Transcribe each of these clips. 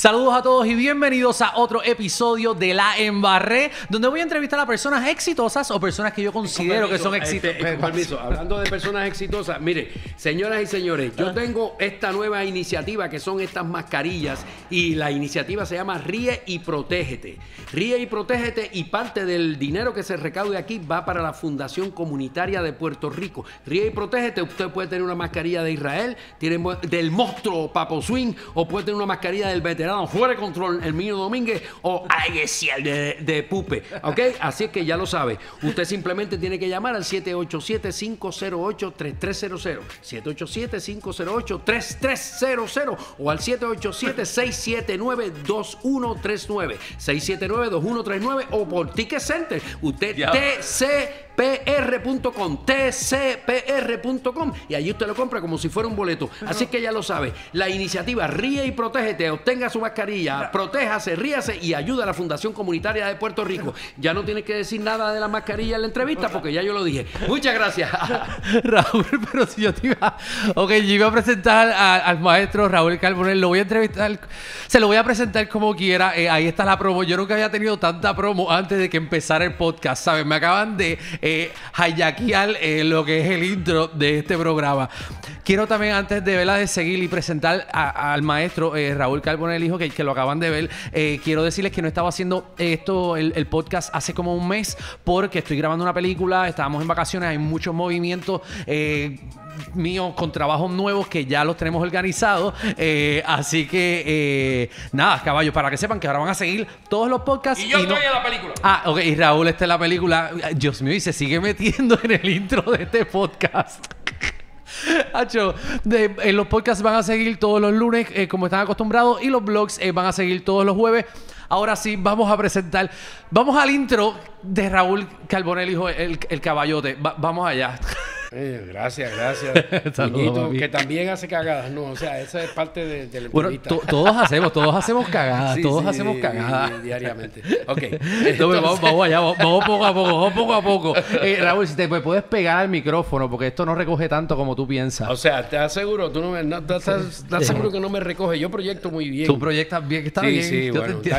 Saludos a todos y bienvenidos a otro episodio de La Embarré, donde voy a entrevistar a personas exitosas o personas que yo considero que son este, exitosas. Eh, permiso, hablando de personas exitosas, mire, señoras y señores, yo ah. tengo esta nueva iniciativa que son estas mascarillas y la iniciativa se llama Ríe y Protégete. Ríe y Protégete y parte del dinero que se recaude aquí va para la Fundación Comunitaria de Puerto Rico. Ríe y Protégete, usted puede tener una mascarilla de Israel, tiene, del monstruo Papo Swing o puede tener una mascarilla del veterano fuera de control el mío Domínguez o Ayesiel de, de Pupe. ¿Ok? Así es que ya lo sabe. Usted simplemente tiene que llamar al 787-508-3300. 787-508-3300 o al 787-679-2139. 679-2139 o por Ticket Center. Usted TC pr.com tcpr.com, y ahí usted lo compra como si fuera un boleto. Así que ya lo sabe, la iniciativa Ríe y Protégete, obtenga su mascarilla, protéjase, ríase y ayuda a la Fundación Comunitaria de Puerto Rico. Ya no tienes que decir nada de la mascarilla en la entrevista porque ya yo lo dije. Muchas gracias. Raúl, pero si yo te iba... Ok, yo iba a presentar al maestro Raúl Carbonel, lo voy a entrevistar, se lo voy a presentar como quiera, eh, ahí está la promo. Yo nunca había tenido tanta promo antes de que empezara el podcast, ¿sabes? Me acaban de... Eh, eh, eh, lo que es el intro de este programa. Quiero también, antes de verla de seguir y presentar al maestro eh, Raúl Carbonel, el hijo, que, lo acaban de ver, eh, quiero decirles que no estaba haciendo esto, el, el, podcast, hace como un mes, porque estoy grabando una película, estábamos en vacaciones, hay muchos movimientos eh, mío con trabajos nuevos que ya los tenemos organizados. Eh, así que, eh, nada, caballos, para que sepan que ahora van a seguir todos los podcasts. Y yo estoy en la película. Ah, ok, y Raúl está en la película. Dios mío, y se sigue metiendo en el intro de este podcast. Hacho, de, eh, los podcasts van a seguir todos los lunes, como están acostumbrados, y los blogs van a seguir todos los jueves. Ahora sí, vamos a presentar. Vamos al intro de Raúl Carbonell, hijo, el, el caballote. vamos allá. Eh, gracias, gracias. Saludos, que también hace cagadas, no, o sea, esa es parte del. bueno, todos hacemos, todos hacemos cagadas, todos hacemos cagadas. diariamente. Ok. Entonces, Vamos, vamos, allá, vamos, poco a poco, vamos poco a poco. Eh, Raúl, si te puedes pegar al micrófono, porque esto no recoge tanto como tú piensas. O sea, te aseguro, tú no me, no, te, aseguro que no me recoge. Yo proyecto muy bien. Tú proyectas bien, está bien. Sí, sí, bueno, bien.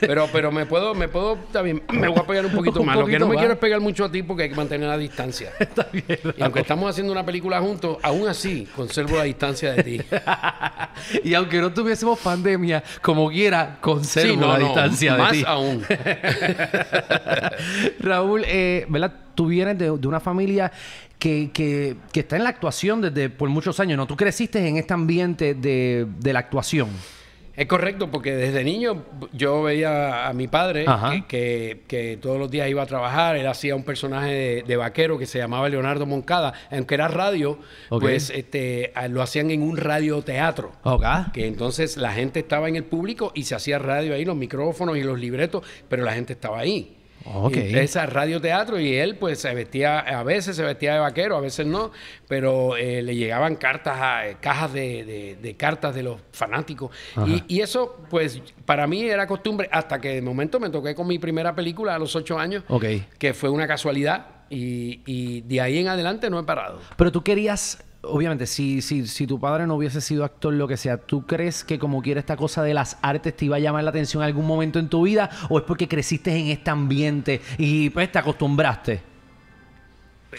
Pero, pero me puedo, me puedo, también me voy a pegar un poquito más. Lo que no me quiero es pegar mucho a ti porque hay que mantener la distancia. Está bien. Y aunque estamos haciendo una película juntos, aún así conservo la distancia de ti. y aunque no tuviésemos pandemia, como quiera, conservo la distancia de ti. más aún. Raúl, eh, ¿verdad? Tú vienes de, una familia que, que, que, está en la actuación desde por muchos años, ¿no? Tú creciste en este ambiente de la actuación. Es correcto, porque desde niño yo veía a mi padre que, todos los días iba a trabajar, él hacía un personaje de, vaquero que se llamaba Leonardo Moncada, aunque era radio, pues este, lo hacían en un radioteatro, que entonces la gente estaba en el público y se hacía radio ahí, los micrófonos y los libretos, pero la gente estaba ahí. Okay. Esa teatro y él pues se vestía, a veces se vestía de vaquero, a veces no, pero eh, le llegaban cartas, a, eh, cajas de, cartas de los fanáticos. Y, eso pues para mí era costumbre hasta que de momento me toqué con mi primera película a los ocho años, que fue una casualidad y, y de ahí en adelante no he parado. Pero tú querías obviamente, si, si, si tu padre no hubiese sido actor, lo que sea, ¿tú crees que como quiera esta cosa de las artes te iba a llamar la atención en algún momento en tu vida? ¿O es porque creciste en este ambiente y pues te acostumbraste?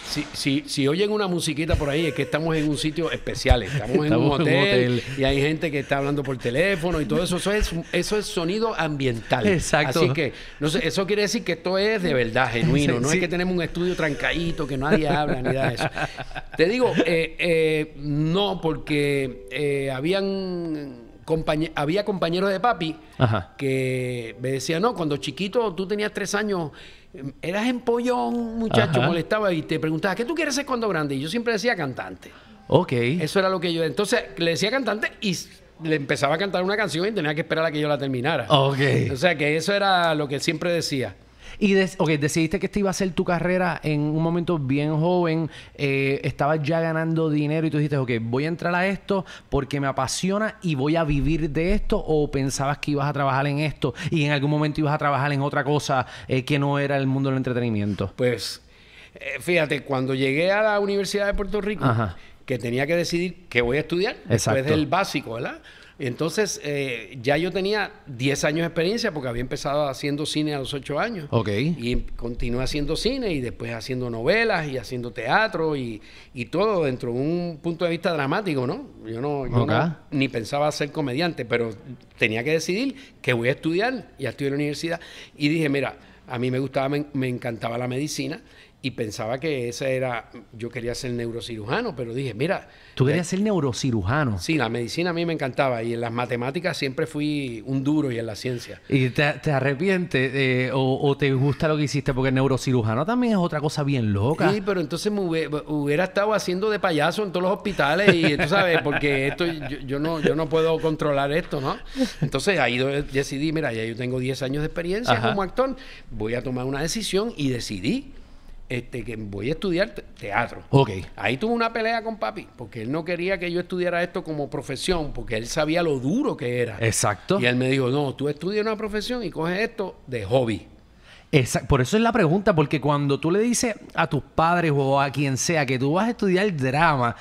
Si, si, si, oyen una musiquita por ahí, es que estamos en un sitio especial, estamos en, un, hotel, y hay gente que está hablando por teléfono y todo eso. Eso es, eso es sonido ambiental. Exacto. Así que eso quiere decir que esto es de verdad genuino. no es que tenemos un estudio trancadito que nadie habla ni nada de eso. Te digo, eh, eh, no, porque eh, habían había compañeros de papi que me decían, no, cuando chiquito tú tenías tres años, eras empollón, muchacho, molestaba y te preguntaba, ¿qué tú quieres ser cuando grande? Y yo siempre decía cantante. Ok. Eso era lo que yo. Entonces le decía cantante y le empezaba a cantar una canción y tenía que esperar a que yo la terminara. O sea que eso era lo que siempre decía. Y decidiste que esta iba a ser tu carrera en un momento bien joven, eh, estabas ya ganando dinero y tú dijiste, ok, voy a entrar a esto porque me apasiona y voy a vivir de esto o pensabas que ibas a trabajar en esto y en algún momento ibas a trabajar en otra cosa eh, que no era el mundo del entretenimiento? Pues eh, fíjate, cuando llegué a la Universidad de Puerto Rico, que tenía que decidir que voy a estudiar Exacto. después del básico, ¿verdad? Entonces, eh, ya yo tenía 10 años de experiencia porque había empezado haciendo cine a los 8 años. Ok. Y continué haciendo cine y después haciendo novelas y haciendo teatro y, todo dentro de un punto de vista dramático, ¿no? Yo, no, yo ni pensaba ser comediante, pero tenía que decidir que voy a estudiar. y estudié en la universidad y dije, mira, a mí me gustaba, me encantaba la medicina y pensaba que esa era, yo quería ser neurocirujano, pero dije, mira... Tú querías eh, ser neurocirujano. Sí, la medicina a mí me encantaba y en las matemáticas siempre fui un duro y en la ciencia. ¿Y te, arrepientes eh, o, te gusta lo que hiciste? Porque el neurocirujano también es otra cosa bien loca. Sí, pero entonces me hubiera, estado haciendo de payaso en todos los hospitales y tú sabes, porque esto yo, no, yo no puedo controlar esto, ¿no? Entonces ahí decidí, mira, ya yo tengo 10 años de experiencia como actor, voy a tomar una decisión y decidí este, que voy a estudiar teatro. Ok. Ahí tuve una pelea con papi, porque él no quería que yo estudiara esto como profesión, porque él sabía lo duro que era. Exacto. Y él me dijo, no, tú estudias una profesión y coges esto de hobby. Exacto. Por eso es la pregunta, porque cuando tú le dices a tus padres o a quien sea que tú vas a estudiar drama,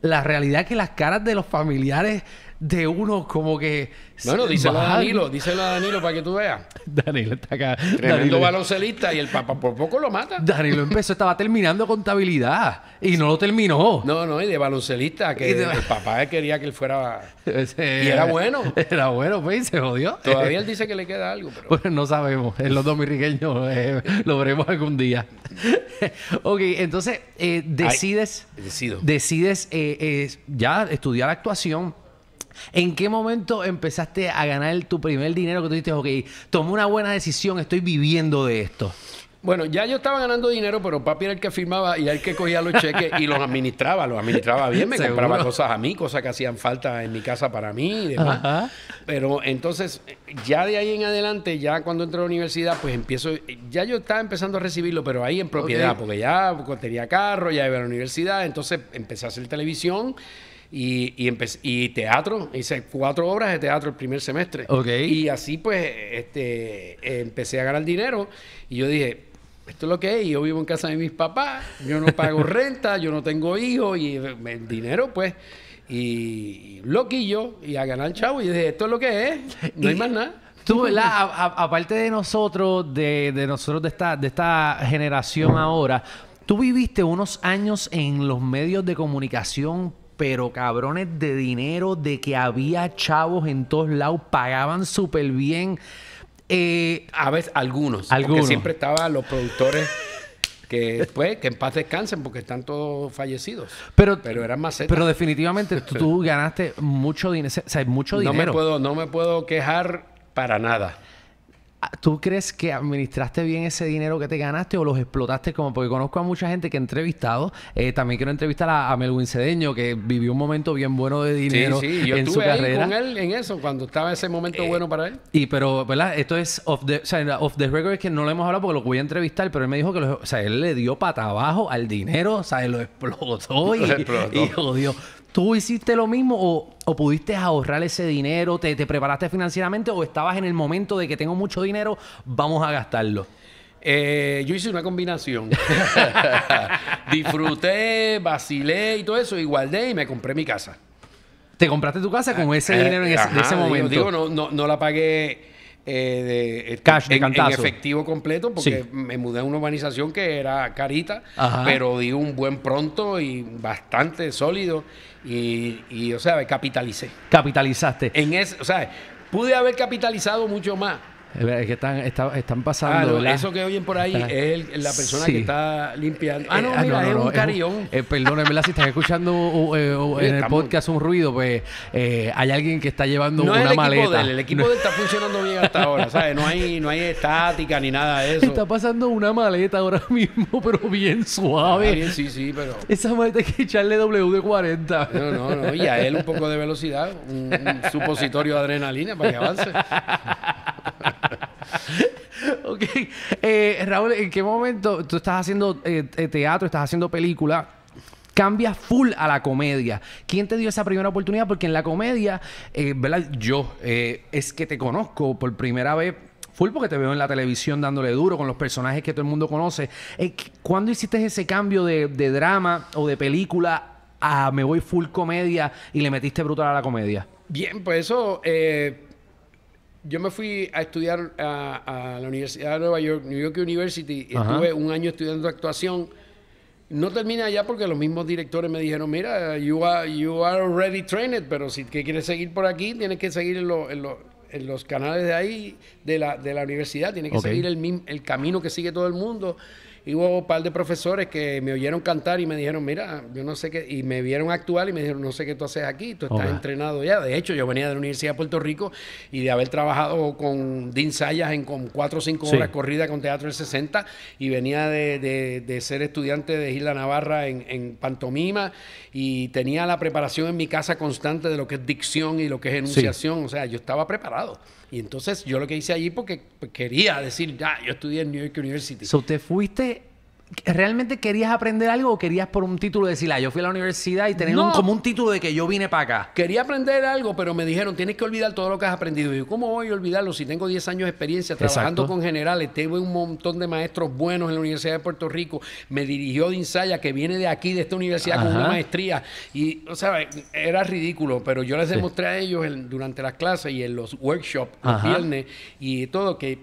la realidad es que las caras de los familiares de uno como que... Bueno, díselo a Danilo, díselo a Danilo para que tú veas. Danilo está acá. Tremendo baloncelista y el papá por poco lo mata. Danilo empezó, estaba terminando contabilidad y no lo terminó. No, no, y de baloncelista, que el papá quería que él fuera... y era bueno. Era bueno, pues, se jodió. Todavía él dice que le queda algo, pero... no sabemos. los dominicanos eh, lo veremos algún día. ok, entonces eh, decides... decido. Decides eh, ya estudiar actuación ¿En qué momento empezaste a ganar tu primer dinero que tú dijiste, ok, tomé una buena decisión, estoy viviendo de esto? Bueno, ya yo estaba ganando dinero, pero papi era el que firmaba y era el que cogía los cheques y los administraba, los administraba bien, me compraba cosas a mí, cosas que hacían falta en mi casa para mí y demás. Pero entonces, ya de ahí en adelante, ya cuando entré a la universidad, pues empiezo, ya yo estaba empezando a recibirlo, pero ahí en propiedad, porque ya tenía carro, ya iba a la universidad, entonces empecé a hacer televisión y, y, teatro, hice cuatro obras de teatro el primer semestre. Y así pues este, empecé a ganar dinero y yo dije, esto es lo que es, yo vivo en casa de mis papás, yo no pago renta, yo no tengo hijos y el dinero pues... Y, loquillo y a ganar chavo y dije, esto es lo que es, no hay más nada. Tú, ¿verdad? aparte de nosotros, de, de, nosotros de esta, de esta generación ahora, tú viviste unos años en los medios de comunicación pero cabrones de dinero, de que había chavos en todos lados, pagaban súper bien. Eh, a veces, algunos, algunos. Porque siempre estaban los productores que después, que en paz descansen porque están todos fallecidos. Pero, pero eran más Pero definitivamente tú, ganaste mucho dinero, o sea, mucho dinero. No puedo, no me puedo quejar para nada. ¿Tú crees que administraste bien ese dinero que te ganaste o los explotaste? Como porque conozco a mucha gente que he entrevistado. Eh, también quiero entrevistar a, Melvin Melwin Cedeño, que vivió un momento bien bueno de dinero sí, sí. Yo en su con él en eso, cuando estaba ese momento eh, bueno para él. Y pero, ¿verdad? Esto es off the, the record, es que no lo hemos hablado porque lo voy a entrevistar, pero él me dijo que o sea, él le dio pata abajo al dinero, o sea, él lo explotó y, lo explotó. y ¿Tú hiciste lo mismo o, pudiste ahorrar ese dinero? Te, preparaste financieramente o estabas en el momento de que tengo mucho dinero, vamos a gastarlo? Eh, yo hice una combinación. Disfruté, vacilé y todo eso, y guardé y me compré mi casa. ¿Te compraste tu casa con ese dinero en ese, momento? no, la pagué. Eh, de, eh, Cash de efectivo completo porque me mudé a una urbanización que era carita, pero di un buen pronto y bastante sólido y, y, o sea, capitalicé. Capitalizaste. En es, o sea, pude haber capitalizado mucho más, es que están, están pasando. Ah, eso que oyen por ahí es la persona que está limpiando. Ah, eh, no, ah, mira, es un carión Eh, perdónenme, si están escuchando eh, en el podcast un ruido, pues eh, hay alguien que está llevando una maleta. De el equipo está funcionando bien hasta ahora, ¿sabes? No hay, no hay estática ni nada de eso. Está pasando una maleta ahora mismo, pero bien suave. sí, sí, pero. Esa maleta hay que echarle de 40 No, no, no. Y a él un poco de velocidad, un supositorio de adrenalina para que avance. ok. Eh, Raúl, ¿en qué momento tú estás haciendo eh, eh, teatro, estás haciendo película? Cambias full a la comedia. ¿Quién te dio esa primera oportunidad? Porque en la comedia, ¿verdad? Yo, es que te conozco por primera vez full porque te veo en la televisión dándole duro con los personajes que todo el mundo conoce. ¿Cuándo hiciste ese cambio de, drama o de película a me voy full comedia y le metiste brutal a la comedia? Bien, pues eso yo me fui a estudiar a, la Universidad de Nueva York, New York University, y estuve un año estudiando actuación. No terminé allá porque los mismos directores me dijeron, mira, you are, you are already trained, pero si que quieres seguir por aquí, tienes que seguir en, los canales de ahí, de la, de la universidad, tienes que seguir el, el camino que sigue todo el mundo hubo un par de profesores que me oyeron cantar y me dijeron, mira, yo no sé qué, y me vieron actuar y me dijeron, no sé qué tú haces aquí, tú estás oh, entrenado ya. De hecho, yo venía de la Universidad de Puerto Rico y de haber trabajado con Dean Sayas en con cuatro o cinco horas corrida con Teatro del 60 y venía de, ser estudiante de Isla Navarra en, pantomima y tenía la preparación en mi casa constante de lo que es dicción y lo que es enunciación. O sea, yo estaba preparado. Y entonces yo lo que hice allí porque quería decir, ya, yo estudié en New York University. So, te fuiste ¿Realmente querías aprender algo o querías por un título decir, ah, yo fui a la universidad y tener como un título de que yo vine para acá? Quería aprender algo, pero me dijeron, tienes que olvidar todo lo que has aprendido. Y yo, ¿cómo voy a olvidarlo si tengo 10 años de experiencia trabajando con generales? Tengo un montón de maestros buenos en la Universidad de Puerto Rico. Me dirigió de que viene de aquí, de esta universidad, con una maestría. Y, o sea, era ridículo, pero yo les demostré a ellos durante las clases y en los workshops, el viernes y todo, que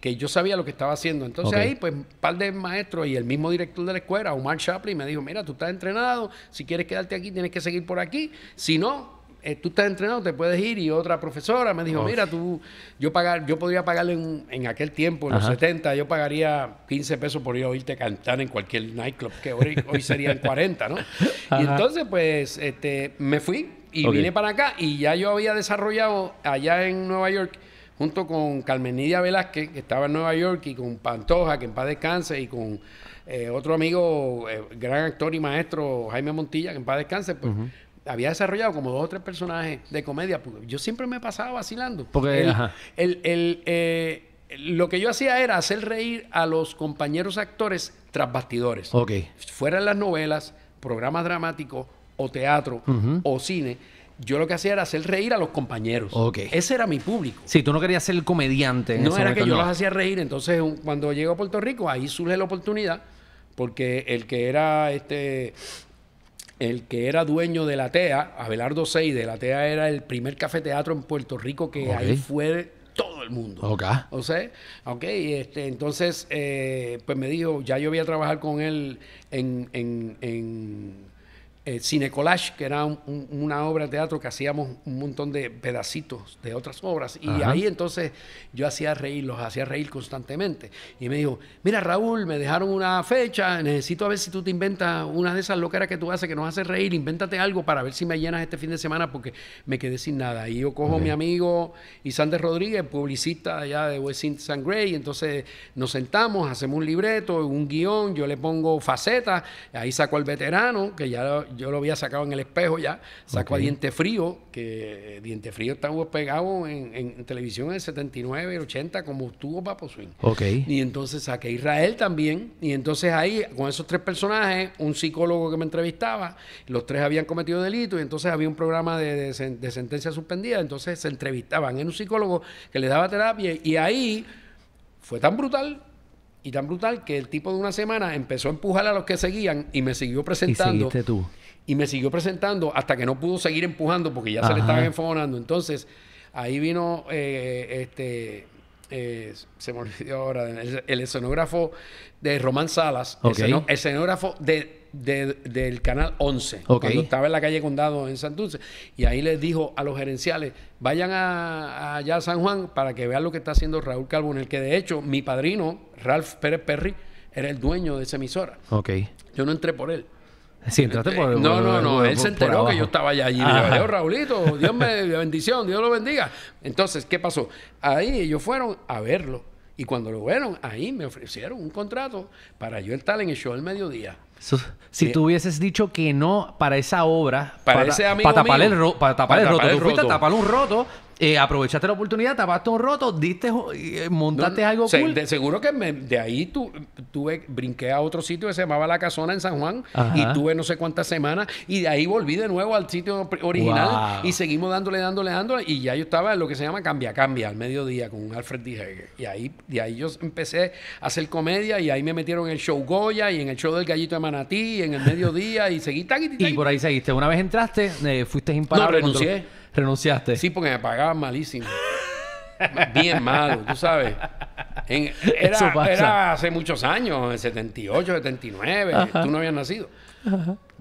que, yo sabía lo que estaba haciendo. Entonces ahí, pues, un par de maestros y el mismo director de la escuela, Omar Chaplin, me dijo, mira, tú estás entrenado, si quieres quedarte aquí, tienes que seguir por aquí, si no, eh, tú estás entrenado, te puedes ir. Y otra profesora me dijo, oh. mira, tú, yo pagar, yo podría pagarle en, aquel tiempo, en los 70, yo pagaría 15 pesos por ir a oírte cantar en cualquier nightclub, que hoy, hoy serían 40, ¿no? Y entonces, pues, este, me fui y vine para acá y ya yo había desarrollado allá en Nueva York junto con Carmenidia Velázquez, que estaba en Nueva York, y con Pantoja, que en paz descanse, y con eh, otro amigo, eh, gran actor y maestro, Jaime Montilla, que en paz descanse, pues había desarrollado como dos o tres personajes de comedia. Yo siempre me pasaba vacilando. Porque el, eh, lo que yo hacía era hacer reír a los compañeros actores tras bastidores. Okay. Fueran las novelas, programas dramáticos o teatro o cine yo lo que hacía era hacer reír a los compañeros. Ese era mi público. Sí, tú no querías ser el comediante. no era que yo los hacía reír. Entonces, cuando llego a Puerto Rico, ahí surge la oportunidad, porque el que era este, el que era dueño de la TEA, Abelardo Seide, la TEA era el primer cafeteatro en Puerto Rico que ahí fue todo el mundo. Ok. O sea, ok, este, entonces, eh, pues me dijo, ya yo voy a trabajar con él en eh, Cine Collage, que era una obra de teatro que hacíamos un montón de pedacitos de otras obras. Y ahí entonces yo hacía reír, los hacía reír constantemente. Y me dijo, mira Raúl, me dejaron una fecha, necesito a ver si tú te inventas una de esas loqueras que tú haces que nos hace reír, invéntate algo para ver si me llenas este fin de semana porque me quedé sin nada. Y yo cojo a mi amigo Isander Rodríguez, publicista allá de West St. Gray, entonces nos sentamos, hacemos un libreto, un guión, yo le pongo facetas, ahí saco al veterano, que ya yo lo había sacado en el espejo ya, saco a Diente Frío, que eh, Diente Frío estaba pegado en, televisión en el 79, el 80, como estuvo Papo Swing. Ok. Y entonces saqué Israel también, y entonces ahí, con esos tres personajes, un psicólogo que me entrevistaba, los tres habían cometido delito, y entonces había un programa de, sentencia suspendida, entonces se entrevistaban en un psicólogo que les daba terapia, y ahí fue tan brutal y tan brutal que el tipo de una semana empezó a empujar a los que seguían y me siguió presentando. Y seguiste tú y me siguió presentando hasta que no pudo seguir empujando porque ya se le estaban enfogonando. Entonces, ahí vino eh, este. Eh, se me olvidó ahora, el, escenógrafo de Román Salas, el escenógrafo de, del canal 11, cuando estaba en la calle Condado en Santurce, y ahí les dijo a los gerenciales: vayan a, allá a San Juan para que vean lo que está haciendo Raúl el que de hecho mi padrino, Ralph Pérez Perry, era el dueño de esa emisora. Okay. Yo no entré por él. Sí, entraste No, no, no. él se enteró que yo estaba allá allí. Raulito, Dios me bendición, Dios lo bendiga. Entonces, ¿qué pasó? Ahí ellos fueron a verlo. Y cuando lo vieron, ahí me ofrecieron un contrato para yo estar en el show el mediodía. si eh, tú hubieses dicho que no para esa obra, para, ese amigo para tapar, el para tapar el roto, para tapar un roto eh, aprovechaste la oportunidad, tapaste un roto, diste, eh, montaste algo cool. seguro que de ahí tuve, brinqué a otro sitio que se llamaba La Casona en San Juan y tuve no sé cuántas semanas y de ahí volví de nuevo al sitio original y seguimos dándole, dándole, dándole y ya yo estaba en lo que se llama Cambia Cambia al mediodía con un Alfred D. Heger. Y ahí, de ahí yo empecé a hacer comedia y ahí me metieron en el show Goya y en el show del Gallito de Manatí y en el mediodía y seguí tan y, por ahí seguiste. Una vez entraste, eh, fuiste imparable. No, renuncié. ¿Renunciaste? Sí, porque me pagaban malísimo. Bien malo, tú sabes. era, hace muchos años, en 78, 79. Tú no habías nacido.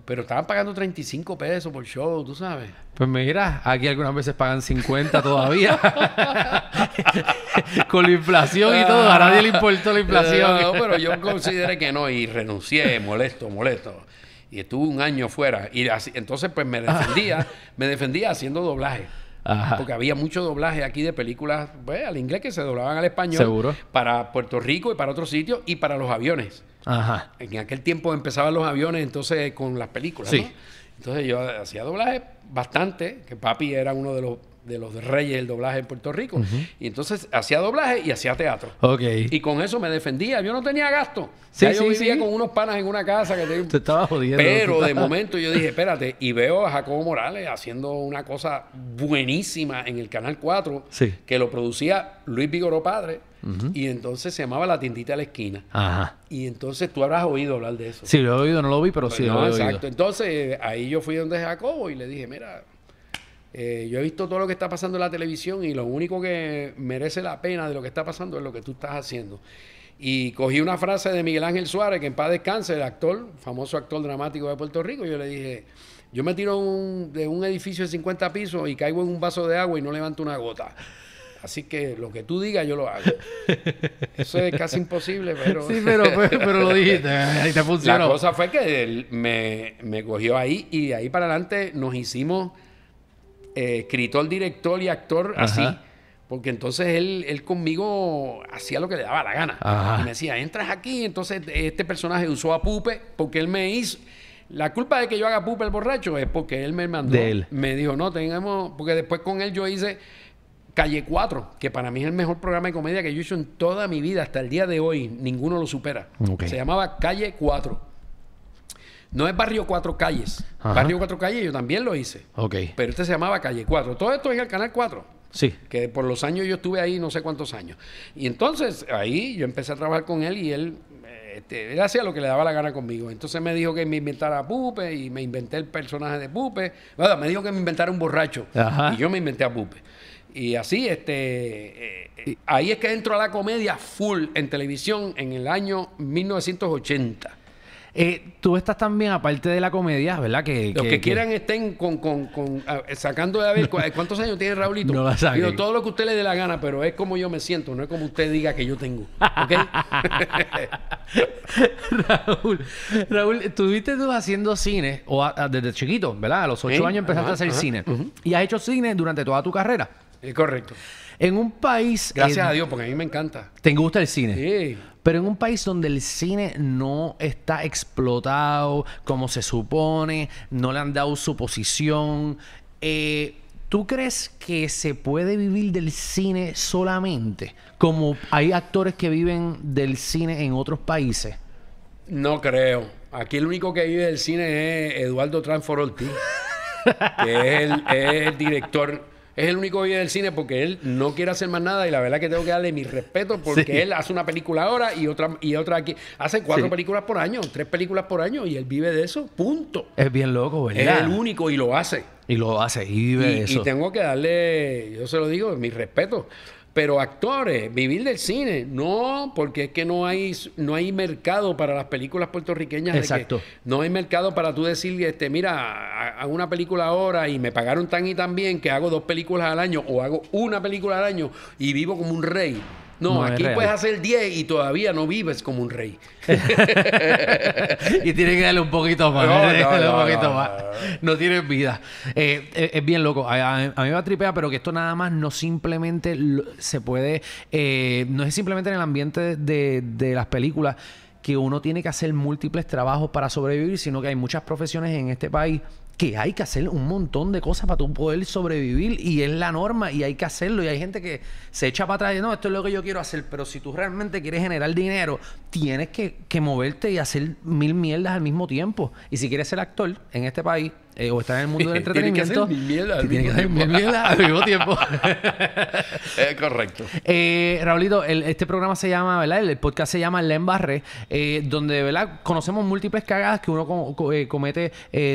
Pero estaban pagando 35 pesos por show, tú sabes. Pues mira, aquí algunas veces pagan 50 todavía. Con la inflación y todo. A nadie le importó la inflación. pero yo consideré que no y renuncié, molesto, molesto y estuve un año fuera. Y así, entonces, pues me defendía, me defendía haciendo doblaje. Porque había mucho doblaje aquí de películas pues, al inglés que se doblaban al español. Seguro. Para Puerto Rico y para otros sitios y para los aviones. Ajá. En aquel tiempo empezaban los aviones, entonces con las películas. Entonces yo hacía doblaje bastante, que papi era uno de los de los reyes del doblaje en Puerto Rico. Y entonces hacía doblaje y hacía teatro. Y con eso me defendía. Yo no tenía gasto. Sí, yo vivía con unos panas en una casa que te... estaba jodiendo. Pero de momento yo dije, espérate, y veo a Jacobo Morales haciendo una cosa buenísima en el Canal 4 que lo producía Luis Vigoró Padre. Y entonces se llamaba La Tiendita a la Esquina. Ajá. Y entonces tú habrás oído hablar de eso. Sí, lo he oído, no lo vi, pero pues sí he exacto. Exacto. Entonces eh, ahí yo fui donde Jacobo y le dije, mira, eh, yo he visto todo lo que está pasando en la televisión y lo único que merece la pena de lo que está pasando es lo que tú estás haciendo. Y cogí una frase de Miguel Ángel Suárez, que en paz descanse, el actor, famoso actor dramático de Puerto Rico. Yo le dije, yo me tiro de un edificio de 50 pisos y caigo en un vaso de agua y no levanto una gota. Así que lo que tú digas, yo lo hago. Eso es casi imposible, pero... Sí, pero, pues, lo dijiste, ahí te funcionó. La cosa fue que me, me cogió ahí y de ahí para adelante nos hicimos eh, escritor, director y actor así. Porque entonces él, conmigo hacía lo que le daba la gana. Y me decía, entras aquí. Entonces este personaje usó a Pupe porque él me hizo. La culpa de que yo haga Pupe el borracho es porque él me mandó. Me dijo, no, tengamos. Porque después con él yo hice Calle 4, que para mí es el mejor programa de comedia que yo he hecho en toda mi vida. Hasta el día de hoy, ninguno lo supera. Se llamaba Calle 4. No es Barrio Cuatro Calles. Barrio Cuatro Calles yo también lo hice. Ok. Pero este se llamaba Calle Cuatro. Todo esto es el Canal 4. Sí. Que por los años yo estuve ahí, no sé cuántos años. Y entonces ahí yo empecé a trabajar con él y eh, este, él, hacía lo que le daba la gana conmigo. Entonces me dijo que me inventara a Pupe y me inventé el personaje de Pupe. me dijo que me inventara un borracho y yo me inventé a Pupe. Y así, este, eh, eh, ahí es que entro a la comedia full en televisión en el año 1980. Eh, tú estás también, aparte de la comedia, ¿verdad? Que, Los que, quieran estén con, sacando de a cuántos años tiene Raúlito. No Digo, todo lo que usted le dé la gana, pero es como yo me siento, no es como usted diga que yo tengo. ¿Ok? Raúl, Raúl, tuviste tú haciendo cine o desde chiquito, ¿verdad? A los ocho años empezaste a hacer cine. Y has hecho cine durante toda tu carrera. Es eh, correcto. En un país. Gracias a Dios, porque a mí me encanta. ¿Te gusta el cine? Sí. Pero en un país donde el cine no está explotado como se supone, no le han dado su posición, eh, ¿Tú crees que se puede vivir del cine solamente? Como hay actores que viven del cine en otros países. No creo. Aquí el único que vive del cine es Eduardo Transforolti, que es el director es el único que del cine porque él no quiere hacer más nada y la verdad que tengo que darle mi respeto porque él hace una película ahora y otra y otra aquí. Hace cuatro películas por año, tres películas por año y él vive de eso, punto. Es bien loco, ¿verdad? Es el único y lo hace. Y lo hace y vive de eso. Y tengo que darle, yo se lo digo, mi respeto. Pero actores, vivir del cine, no, porque es que no hay, no hay mercado para las películas puertorriqueñas. Exacto. no hay mercado para tú decirle, este, mira, hago una película ahora y me pagaron tan y tan bien que hago dos películas al año o hago una película al año y vivo como un rey. No, aquí puedes hacer 10 y todavía no vives como un rey. y tienes que darle un poquito más. No, tienes vida. Eh, eh, es bien loco. A, mí me tripea, pero que esto nada más no simplemente se puede. Eh, no es simplemente en el ambiente de, de las películas que uno tiene que hacer múltiples trabajos para sobrevivir, sino que hay muchas profesiones en este país que hay que hacer un montón de cosas para tú poder sobrevivir y es la norma y hay que hacerlo y hay gente que se echa para atrás y no, esto es lo que yo quiero hacer, pero si tú realmente quieres generar dinero, tienes que, que moverte y hacer mil mierdas al mismo tiempo. Y si quieres ser actor en este país, eh, o está en el mundo del entretenimiento, tiene que mi mierda al mismo tiempo. es correcto. Eh, Raulito, este programa se llama, ¿verdad? El, podcast se llama El Embarre, eh, donde, ¿verdad? Conocemos múltiples cagadas que uno comete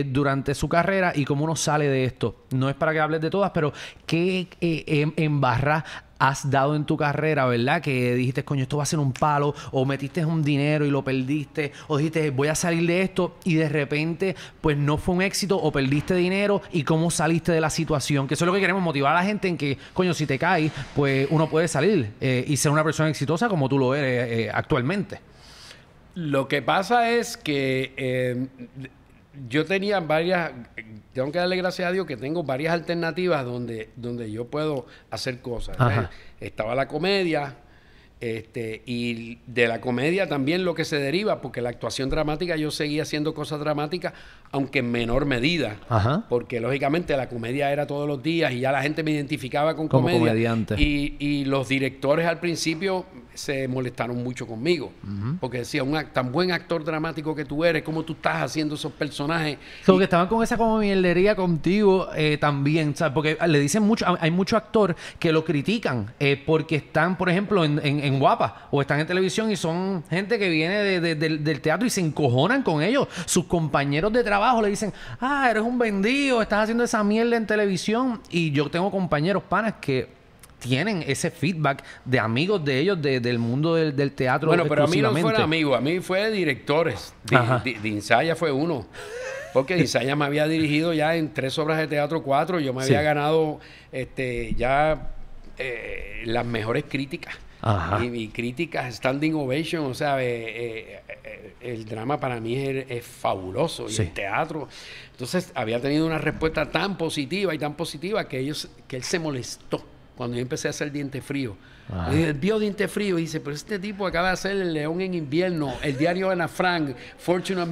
durante su carrera y cómo uno sale de esto. No es para que hables de todas, pero ¿qué em, embarra has dado en tu carrera, ¿verdad? Que dijiste, coño, esto va a ser un palo, o metiste un dinero y lo perdiste, o dijiste, voy a salir de esto y de repente, pues no fue un éxito, o perdiste dinero y cómo saliste de la situación. Que eso es lo que queremos motivar a la gente en que, coño, si te caes, pues uno puede salir eh, y ser una persona exitosa como tú lo eres eh, actualmente. Lo que pasa es que eh, yo tenía varias, tengo que darle gracias a Dios que tengo varias alternativas donde, donde yo puedo hacer cosas. Estaba la comedia, este, y de la comedia también lo que se deriva, porque la actuación dramática yo seguía haciendo cosas dramáticas, aunque en menor medida. Porque lógicamente la comedia era todos los días y ya la gente me identificaba con comedia. Y, los directores al principio se molestaron mucho conmigo. Porque decía, un tan buen actor dramático que tú eres, ¿cómo tú estás haciendo esos personajes? estaban con esa como contigo eh, también, ¿sabes? Porque le dicen mucho, hay mucho actor que lo critican eh, porque están, por ejemplo, en guapa o están en televisión y son gente que viene de, del, teatro y se encojonan con ellos. Sus compañeros de trabajo le dicen, ah, eres un vendido, estás haciendo esa mierda en televisión. Y yo tengo compañeros panas que tienen ese feedback de amigos de ellos del mundo del, del teatro. Bueno, pero a mí no fueron amigo a mí fue directores. De, fue uno. Porque Insaya me había dirigido ya en tres obras de teatro, cuatro. Yo me había ganado este, ya eh, las mejores críticas. Y, críticas, standing ovation, o sea, eh, eh, eh, el drama para mí es, fabuloso y el teatro. Entonces había tenido una respuesta tan positiva y tan positiva que ellos que él se molestó cuando yo empecé a hacer diente frío. Él vio diente frío y dice, pero este tipo acaba de hacer El León en invierno, el diario Ana Frank, Fortune of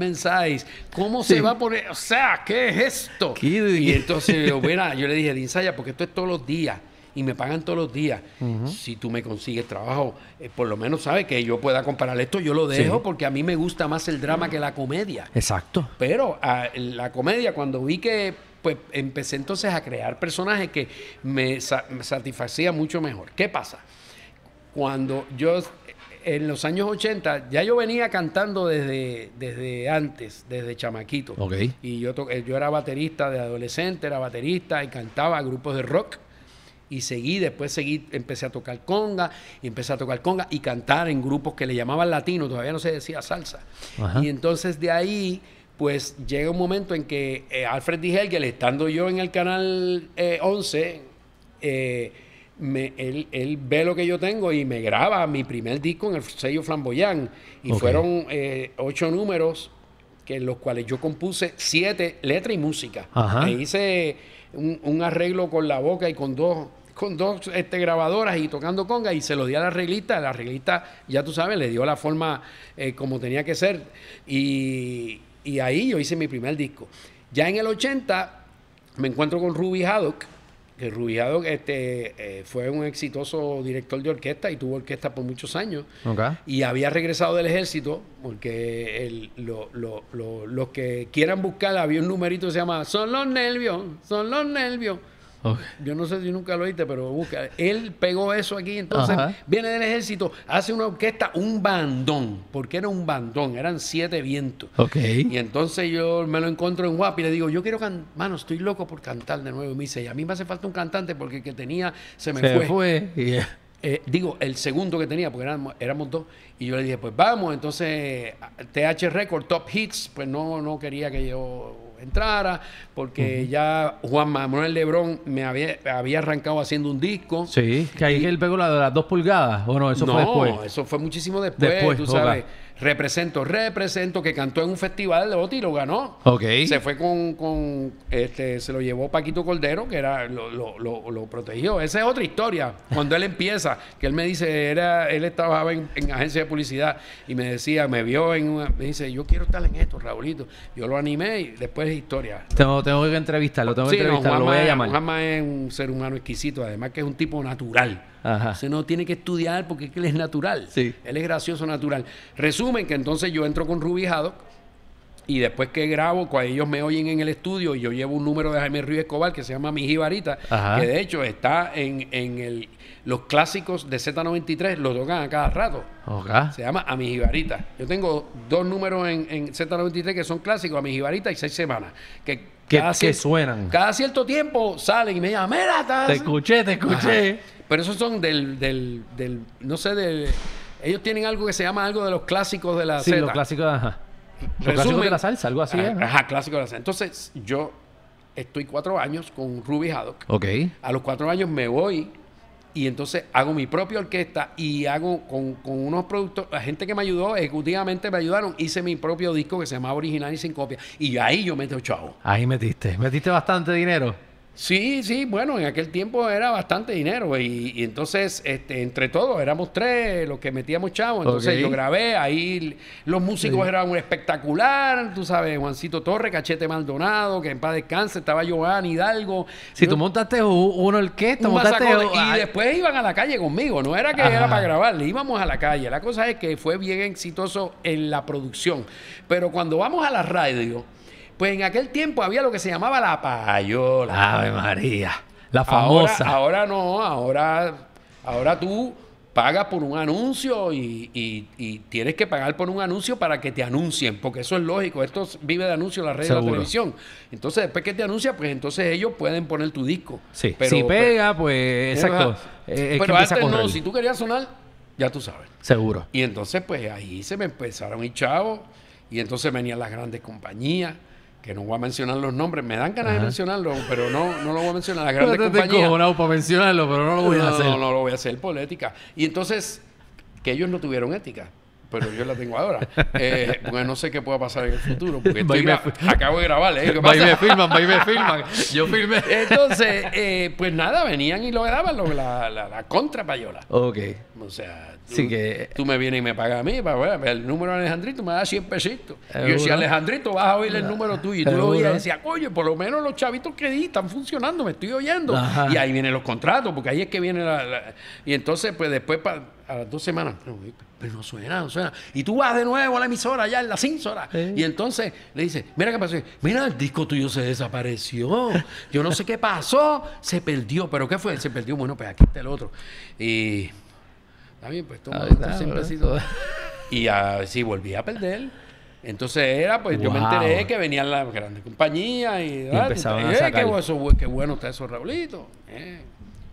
¿Cómo se va a poner? O sea, ¿qué es esto? Y entonces yo, yo le dije, Dinsaya porque esto es todos los días y me pagan todos los días. Si tú me consigues trabajo, eh, por lo menos sabes que yo pueda comparar esto, yo lo dejo porque a mí me gusta más el drama que la comedia. Exacto. Pero ah, la comedia, cuando vi que pues empecé entonces a crear personajes que me, satisfacía mucho mejor. ¿Qué pasa? Cuando yo en los años 80, ya yo venía cantando desde, desde antes, desde chamaquito. Okay. Y yo, eh, yo era baterista de adolescente, era baterista y cantaba grupos de rock y seguí, después seguí, empecé a tocar conga, y empecé a tocar conga y cantar en grupos que le llamaban latino, todavía no se decía salsa. Y entonces de ahí, pues llega un momento en que eh, Alfred D. Helgel, estando yo en el canal 11, eh, eh, él, ve lo que yo tengo y me graba mi primer disco en el sello Flamboyán. Y fueron ocho números, que los cuales yo compuse siete letras y música. E hice un, arreglo con la boca y con dos con dos este, grabadoras y tocando conga y se lo di a la reglita La reglita ya tú sabes, le dio la forma eh, como tenía que ser. Y, y, ahí yo hice mi primer disco. Ya en el 80 me encuentro con Ruby Haddock, que Ruby Haddock este, eh, fue un exitoso director de orquesta y tuvo orquesta por muchos años. Y había regresado del ejército, porque el, los que quieran buscar, había un numerito que se llama Son los nervios, son los nervios yo no sé si nunca lo oíste, pero busca. Él pegó eso aquí, entonces viene del ejército, hace una orquesta, un bandón, porque era un bandón, eran siete vientos. Okay. Y entonces yo me lo encuentro en WAP y le digo, yo quiero cantar, mano, estoy loco por cantar de nuevo. Y a mí me hace falta un cantante porque el que tenía se me se fue. Eh, digo, el segundo que tenía, porque éramos, éramos, dos, y yo le dije, pues vamos, entonces TH Record, Top Hits, pues no, no quería que yo entrara, porque ya Juan Manuel Lebrón me había, había arrancado haciendo un disco. Sí, que ahí él pegó la de las dos pulgadas, ¿o no? Eso fue después. eso fue muchísimo después, después tú sabes. Represento, represento, que cantó en un festival de Oti y lo ganó. Se fue con, este, se lo llevó Paquito Cordero, que era, lo, lo, lo, protegió. Esa es otra historia. Cuando él empieza, que él me dice, era, él estaba en, agencia de publicidad y me decía, me vio en una, me dice, yo quiero estar en esto, Raulito. Yo lo animé y después es historia. Tengo, tengo que entrevistarlo, tengo que entrevistarlo, lo voy a llamar. es un ser humano exquisito, además que es un tipo natural se nos no tiene que estudiar porque que él es natural. Él es gracioso natural. Resumen que entonces yo entro con Rubijado y después que grabo, cuando ellos me oyen en el estudio, yo llevo un número de Jaime Ruiz Escobar que se llama Mi Jibarita, que de hecho está en el los clásicos de Z93 los tocan a cada rato. Se llama A Yo tengo dos números en, Z93 que son clásicos, A mi y Seis Semanas. Que, suenan. Cada cierto tiempo salen y me llaman, Te escuché, te escuché. Pero esos son del, del, del, no sé, del... Ellos tienen algo que se llama algo de los clásicos de la sí, Sí, los clásicos, Los clásicos de la salsa, algo así. ¿eh? Ajá, clásicos de la salsa. Entonces, yo estoy cuatro años con Ruby Haddock. Ok. A los cuatro años me voy y entonces hago mi propia orquesta y hago con, unos productores, la gente que me ayudó, ejecutivamente me ayudaron, hice mi propio disco que se llama Original y Sin Copia. Y ahí yo meto chavo. Ahí metiste, metiste bastante dinero. Sí, sí, bueno, en aquel tiempo era bastante dinero y, y entonces este, entre todos éramos tres los que metíamos chavos. entonces yo grabé, ahí los músicos eran un espectacular, tú sabes, Juancito Torres, Cachete Maldonado, que en paz descanse, estaba Joan Hidalgo. Si tú montaste una orquesta, montaste... y después iban a la calle conmigo, no era que era para grabar, íbamos a la calle, la cosa es que fue bien exitoso en la producción, pero cuando vamos a la radio pues en aquel tiempo había lo que se llamaba la payola. Ave María. La famosa. Ahora, no, ahora, ahora tú pagas por un anuncio y, tienes que pagar por un anuncio para que te anuncien, porque eso es lógico. Esto vive de anuncio las redes de la televisión. Entonces, después que te anuncia, pues entonces ellos pueden poner tu disco. Sí. Pero, si pues, pega, pues exacto. Eh, pero antes no, si tú querías sonar, ya tú sabes. Seguro. Y entonces, pues ahí se me empezaron y chavo chavos, y entonces venían las grandes compañías que no voy a mencionar los nombres, me dan ganas de mencionarlos, pero no, no lo voy a mencionar. Las grandes compañías. para mencionarlo, pero no lo voy a hacer. No, no, lo voy a hacer por ética. Y entonces, que ellos no tuvieron ética, pero yo la tengo ahora. Eh, no sé qué pueda pasar en el futuro, porque estoy acabo de grabar, ¿eh? ¿Qué pasa? me filman, me filman. Yo filmé. Entonces, eh, pues nada, venían y lo daban la, la, contra payola. Ok. O sea, Así que. Tú me vienes y me pagas a mí, el número de Alejandrito me da 100 pesitos. yo decía, Alejandrito, vas a oír el número tuyo. Y tú lo oías y decías, oye, por lo menos los chavitos que di están funcionando, me estoy oyendo. Y ahí vienen los contratos, porque ahí es que viene la. Y entonces, pues después, a las dos semanas, eh, pero no suena, no suena. Y tú vas de nuevo a la emisora, ya en la cínsora. Y entonces le dice, mira qué pasó. Mira, el disco tuyo se desapareció. Yo no sé qué pasó, se perdió. ¿Pero qué fue? Se perdió. Bueno, pues aquí está el otro. Y también pues todo siempre Y así volví a perder. Entonces era, pues yo me enteré que venían las grandes compañías y, ah, empezaban eh, a sacar. Qué, bueno está eso, Raulito. Eh.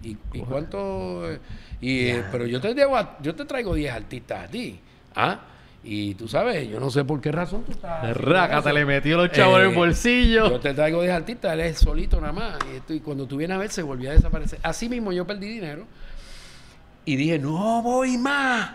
¿Y, cuánto? Eh, y, pero yo te, yo te traigo 10 artistas a ti. ¿Ah? Y tú sabes, yo no sé por qué razón tú estás. Raca, te le metió los chavos en el bolsillo. Yo te traigo 10 artistas, él es solito nada más. Y, esto, y cuando tú vienes a ver, se volvía a desaparecer. Así mismo yo perdí dinero y dije, no voy más,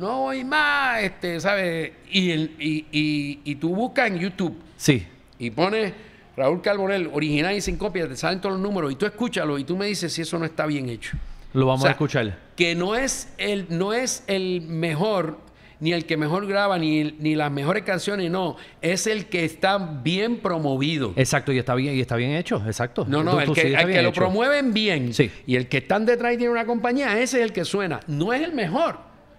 no voy más, este, ¿sabes? Y, el, y, y, y, tú buscas en YouTube. Sí. Y pones Raúl Carbonell, original y sin copia, te salen todos los números y tú escúchalo y tú me dices si eso no está bien hecho. Lo vamos a escuchar. Que no es el, no es el mejor ni el que mejor graba, ni, ni las mejores canciones, no. Es el que está bien promovido. Exacto, y está bien, y está bien hecho, exacto. No, no, el que, que lo promueven bien y el que están detrás y tiene una compañía, ese es el que suena. No es el mejor.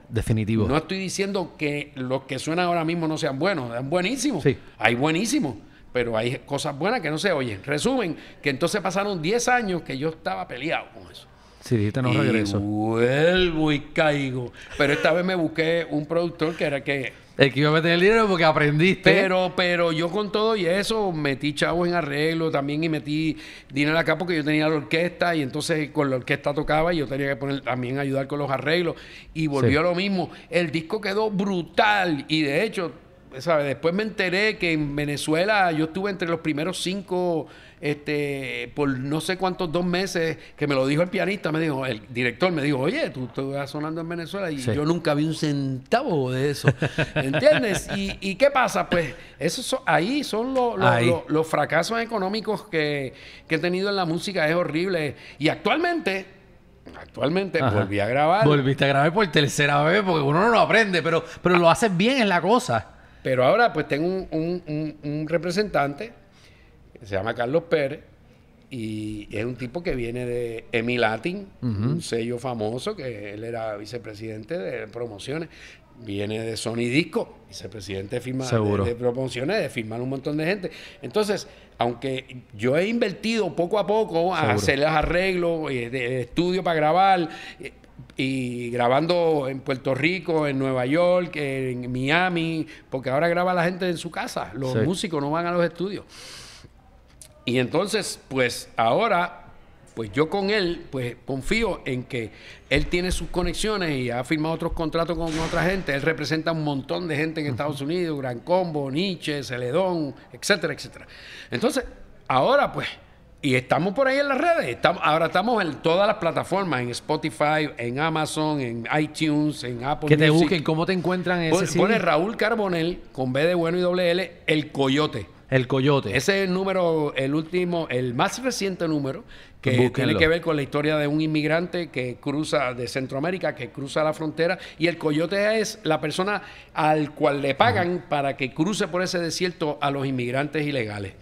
Definitivo. No estoy diciendo que los que suenan ahora mismo no sean buenos, son buenísimos. Hay buenísimos, pero hay cosas buenas que no se oyen. Resumen, que entonces pasaron 10 años que yo estaba peleado con eso. Sí, dijiste no y regreso. Vuelvo y caigo. Pero esta vez me busqué un productor que era que. El que iba a meter el dinero porque aprendiste. Pero, pero yo con todo y eso metí chavo en arreglo también y metí dinero acá porque yo tenía la orquesta y entonces con la orquesta tocaba y yo tenía que poner también ayudar con los arreglos. Y volvió a lo mismo. El disco quedó brutal. Y de hecho, Después me enteré que en Venezuela yo estuve entre los primeros cinco, este, por no sé cuántos dos meses, que me lo dijo el pianista, me dijo, el director me dijo, oye, tú, estás sonando en Venezuela y yo nunca vi un centavo de eso. ¿Entiendes? y, qué pasa? Pues eso ahí son los, los, fracasos económicos que, he tenido en la música, es horrible. Y actualmente... Actualmente volví a grabar. Volviste a grabar por tercera vez porque uno no lo aprende, pero, pero lo haces bien en la cosa. Pero ahora pues tengo un, representante, se llama Carlos Pérez, y es un tipo que viene de Emi Latin, un sello famoso, que él era vicepresidente de promociones. Viene de Sony Disco, vicepresidente de, promociones, de firmar un montón de gente. Entonces, aunque yo he invertido poco a poco a hacer los arreglos, eh, de estudio para grabar, eh, y grabando en Puerto Rico, en Nueva York, en Miami, porque ahora graba la gente en su casa, los músicos no van a los estudios. Y entonces, pues ahora, pues yo con él, pues confío en que él tiene sus conexiones y ha firmado otros contratos con otra gente, él representa un montón de gente en Estados Unidos, Gran Combo, Nietzsche, Celedón, etcétera, etcétera. Entonces, ahora pues y estamos por ahí en las redes. ahora estamos en todas las plataformas, en Spotify, en Amazon, en iTunes, en Apple. Que te busquen, ¿cómo te encuentran ese Pone, pone Raúl Carbonel con B de bueno y doble L, el Coyote. El Coyote. Ese es el número, el último, el más reciente número que tiene que ver con la historia de un inmigrante que cruza de Centroamérica, que cruza la frontera, y el coyote es la persona al cual le pagan para que cruce por ese desierto a los inmigrantes ilegales.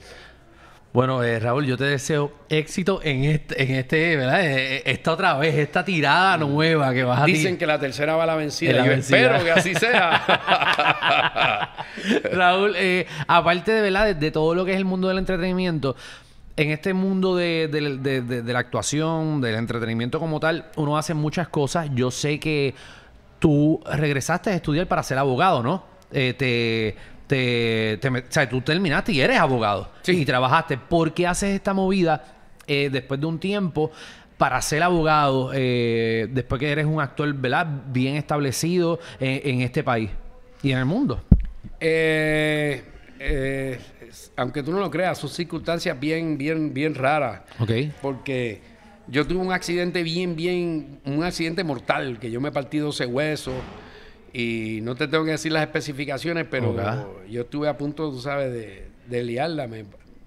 Bueno, eh, Raúl, yo te deseo éxito en este, en este, ¿verdad? Eh, eh, esta otra vez, esta tirada mm. nueva que vas a Dicen que la tercera va a la vencida. espero que así sea. Raúl, aparte de, ¿verdad? De, todo lo que es el mundo del entretenimiento, en este mundo de, la actuación, del entretenimiento como tal, uno hace muchas cosas. Yo sé que tú regresaste a estudiar para ser abogado, ¿no? te te, o tú terminaste y eres abogado sí. y trabajaste. ¿Por qué haces esta movida eh, después de un tiempo? para ser abogado, eh, después que eres un actor ¿verdad? bien establecido eh, en este país y en el mundo? aunque tú no lo creas, son circunstancias bien, bien, bien raras. Ok. Porque yo tuve un accidente bien, bien, un accidente mortal, que yo me he partí ese huesos. Y no te tengo que decir las especificaciones, pero yo estuve a punto, tú sabes, de, de liarla.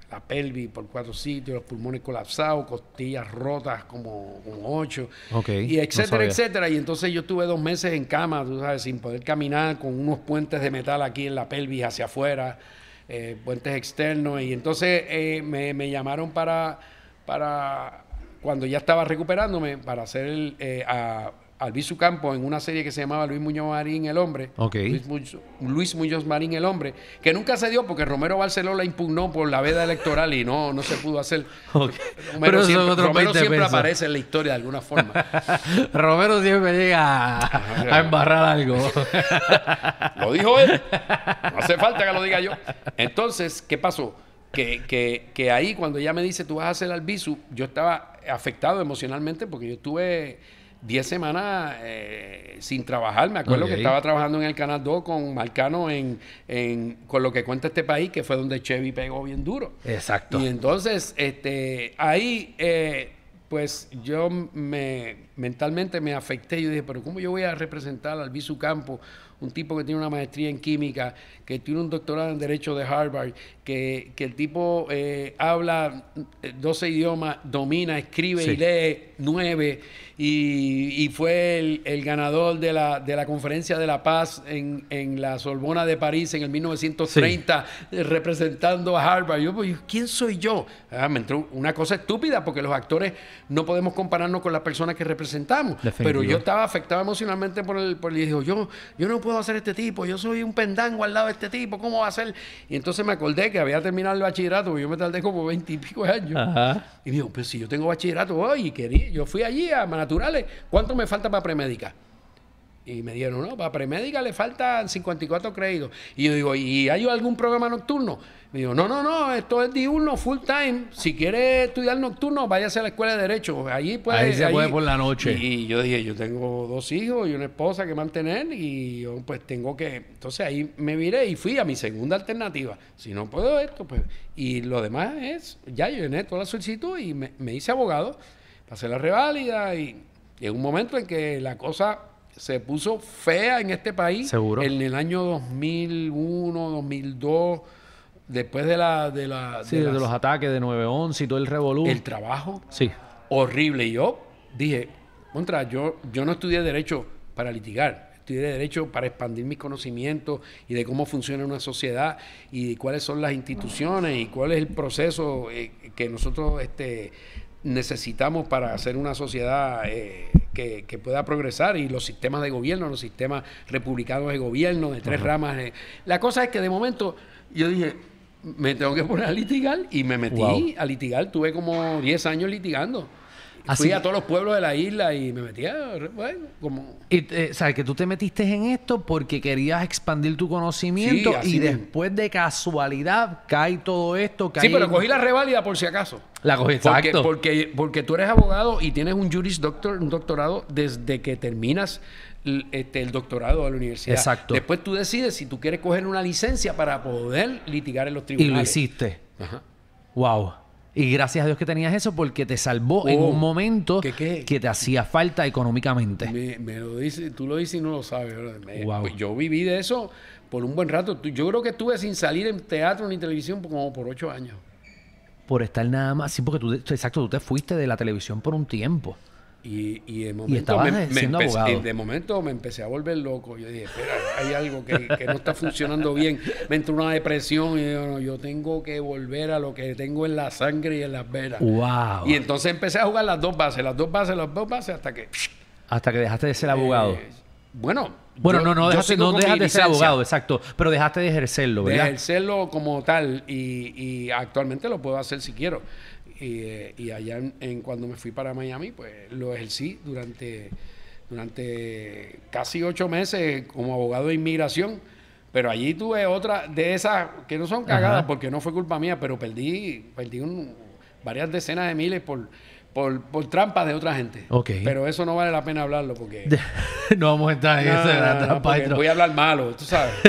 la pelvis por cuatro sitios, los pulmones colapsados, costillas rotas como, como ocho, y etcétera, etcétera. Y entonces yo estuve dos meses en cama, tú sabes, sin poder caminar, con unos puentes de metal aquí en la pelvis hacia afuera, eh, puentes externos. Y entonces eh, me, llamaron para, para, cuando ya estaba recuperándome, para hacer el, eh, Alviso Campo en una serie que se llamaba Luis Muñoz Marín el Hombre. Luis, Muñoz, Marín el Hombre, que nunca se dio porque Romero Barceló la impugnó por la veda electoral y no, no se pudo hacer. Romero Pero siempre, pues, aparece en la historia de alguna forma. Romero siempre llega a, embarrar algo. lo dijo él. No hace falta que lo diga yo. Entonces, ¿qué pasó? Que, ahí cuando ella me dice, tú vas a hacer Alviso, yo estaba afectado emocionalmente porque yo estuve... 10 semanas eh, sin trabajar. Me acuerdo que estaba trabajando en el Canal 2 con Marcano en, con lo que cuenta este país, que fue donde Chevy pegó bien duro. Exacto. Y entonces, este, ahí, eh, pues yo me mentalmente me afecté. Yo dije, pero ¿cómo yo voy a representar al visu Campo? un tipo que tiene una maestría en química, que tiene un doctorado en Derecho de Harvard, que, que el tipo eh, habla 12 eh, idiomas, domina, escribe y lee 9, y, fue el, ganador de la, de la Conferencia de la Paz en, en la Sorbona de París en el 1930, eh, representando a Harvard. Yo, pues, ¿quién soy yo? Ah, me entró una cosa estúpida, porque los actores no podemos compararnos con las personas que representamos. Pero yo estaba afectado emocionalmente por el, por y yo, yo no puedo va a hacer este tipo? Yo soy un pendango al lado de este tipo, ¿cómo va a ser? Y entonces me acordé que había terminado el bachillerato, yo me tardé como veintipico años. Y digo, pues si yo tengo bachillerato hoy y quería, yo fui allí a Manaturales, ¿cuánto me falta para premedicar? Y me dijeron, no, para premédica le faltan 54 créditos. Y yo digo, ¿y hay algún programa nocturno? Me dijo, no, no, no, esto es diurno, full time. Si quiere estudiar nocturno, váyase a la escuela de Derecho. Allí puede, Ahí se puede por la noche. Y, yo dije, yo tengo dos hijos y una esposa que mantener y yo pues tengo que... Entonces ahí me miré y fui a mi segunda alternativa. Si no puedo esto, pues... Y lo demás es, ya llené toda la solicitud y me, hice abogado, pasé la reválida y en un momento en que la cosa se puso fea en este país. En el año 2001, 2002, después de la... De, los ataques de 9-11 y todo el revolú. El trabajo. Sí. Horrible. Y yo dije, contra, yo, yo no estudié derecho para litigar. Estudié derecho para expandir mis conocimientos y de cómo funciona una sociedad y de cuáles son las instituciones y cuál es el proceso eh, que nosotros este, necesitamos para hacer una sociedad eh, que, pueda progresar y los sistemas de gobierno, los sistemas republicanos de gobierno, de tres ramas. Eh. La cosa es que de momento yo dije, me tengo que poner a litigar y me metí a litigar, tuve como 10 años litigando. Así, a todos los pueblos de la isla y me metía, bueno, como... Y, eh, ¿Sabes que tú te metiste en esto porque querías expandir tu conocimiento y después de casualidad cae todo esto? sí, pero cogí la reválida por si acaso. La cogiste. porque, Porque, porque, tú eres abogado y tienes un juris doctor, un doctorado desde que terminas el, este, el doctorado de la universidad. Exacto. Después tú decides si tú quieres coger una licencia para poder litigar en los tribunales. Y lo hiciste. Ajá. Wow. Y gracias a Dios que tenías eso porque te salvó en oh, un momento que, te hacía falta económicamente. Me, me, lo tú lo dices y no lo sabes. Pues yo viví de eso por un buen rato. Yo creo que estuve sin salir en teatro ni televisión como por ocho años. Por estar nada más, sí, porque tú, exacto, tú te fuiste de la televisión por un tiempo. Y, y de momento me, eh, empecé, de momento me empecé a volver loco. Yo dije, espera, hay algo que, no está funcionando bien. Me entró una depresión y yo, tengo que volver a lo que tengo en la sangre y en las veras Y entonces empecé a jugar las dos bases, las dos bases, las dos bases, hasta que... Hasta que dejaste de ser abogado. Eh, bueno, bueno, no, dejaste, de ser abogado, exacto, pero dejaste de ejercerlo, ¿verdad? De ejercerlo como tal y, actualmente lo puedo hacer si quiero. Eh, y, allá en, cuando me fui para Miami, pues lo ejercí durante, durante casi ocho meses como abogado de inmigración. Pero allí tuve otra de esas que no son cagadas porque no fue culpa mía, pero perdí, perdí varias decenas de miles por, por, trampas de otra gente. Pero eso no vale la pena hablarlo porque... no vamos a entrar en eso de la trampa. voy a hablar malo, tú sabes.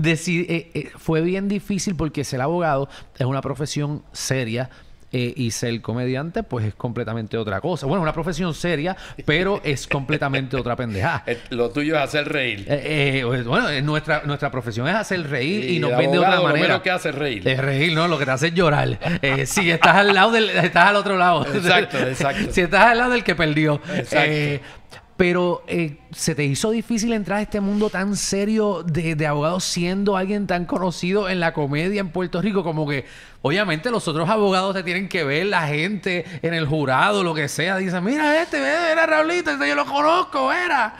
Eh, eh, fue bien difícil porque ser abogado es una profesión seria eh, y ser comediante, pues es completamente otra cosa. Bueno, una profesión seria, pero es completamente otra pendeja eh, Lo tuyo es hacer reír. Eh, eh pues, bueno, eh, nuestra, nuestra profesión es hacer reír y, no nos de otra manera. Lo que hace reír. Es reír, ¿no? Lo que te hace es llorar. si estás al lado del, estás al otro lado. Exacto, exacto. si estás al lado del que perdió. Exacto. Pero eh, se te hizo difícil entrar a este mundo tan serio de, abogados siendo alguien tan conocido en la comedia en Puerto Rico, como que obviamente los otros abogados te tienen que ver, la gente en el jurado, lo que sea, dicen, mira este, era Raulito, este yo lo conozco, era.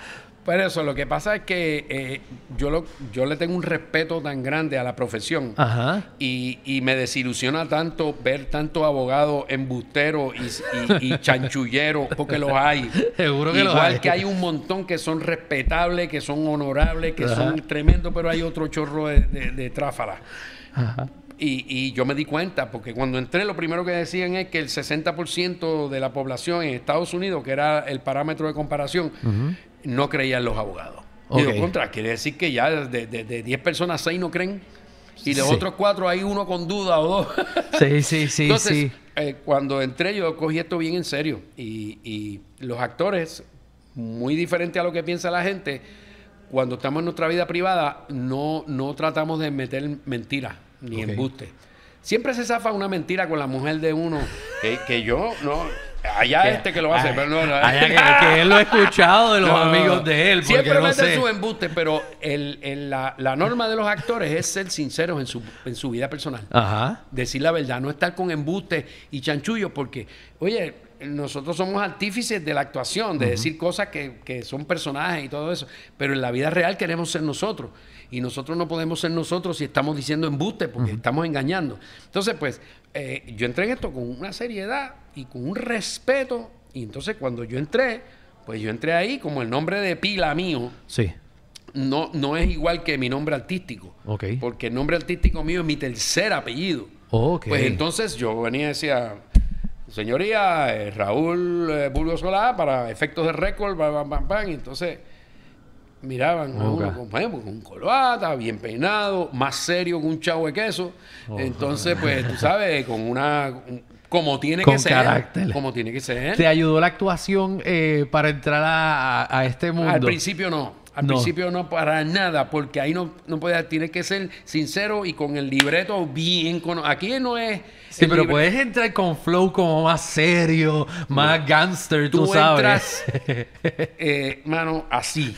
Por eso, lo que pasa es que eh, yo, lo, yo le tengo un respeto tan grande a la profesión Y, me desilusiona tanto ver tanto abogado embustero y, chanchulleros, chanchullero, porque los hay. Seguro que Igual hay. que hay un montón que son respetables, que son honorables, que son tremendos, pero hay otro chorro de, de, tráfala. Y, yo me di cuenta, porque cuando entré lo primero que decían es que el 60% de la población en Estados Unidos, que era el parámetro de comparación, no creían los abogados. digo, contra, quiere decir que ya de 10 personas, 6 no creen. Y de otros cuatro hay uno con duda o dos. sí, sí, sí. Entonces, eh, cuando entré yo cogí esto bien en serio. Y, los actores, muy diferente a lo que piensa la gente, cuando estamos en nuestra vida privada, no, no tratamos de meter mentiras ni embuste. embustes. Siempre se zafa una mentira con la mujer de uno, que yo no... Allá este que lo hace, pero No, eh. allá que, que, él lo ha escuchado de los amigos de él. Siempre no a su embuste, pero el, la, norma de los actores es ser sinceros en su, vida personal. Ajá. Decir la verdad, no estar con embuste y chanchullos, porque, oye, nosotros somos artífices de la actuación, de decir cosas que, son personajes y todo eso, pero en la vida real queremos ser nosotros y nosotros no podemos ser nosotros si estamos diciendo embuste porque estamos engañando. Entonces, pues, eh, yo entré en esto con una seriedad y con un respeto. Y entonces cuando yo entré, pues yo entré ahí como el nombre de pila mío. Sí. No, no es igual que mi nombre artístico. Ok. Porque el nombre artístico mío es mi tercer apellido. Ok. Pues entonces yo venía y decía, señoría, eh, Raúl eh, Solá para efectos de récord, bam, bam, bam, Y entonces miraban okay. a uno con, pues, un colbata, bien peinado, más serio que un chavo de queso. entonces, pues, tú sabes, con una... Como tiene que ser. Como tiene que ser. ¿Te ayudó la actuación eh, para entrar a, este mundo? Al principio no. Al principio no para nada, porque ahí no, no puede, tienes que ser sincero y con el libreto bien con, Aquí no es. Sí, pero puedes entrar con flow como más serio, más gangster, tú, sabes. eh, mano, así.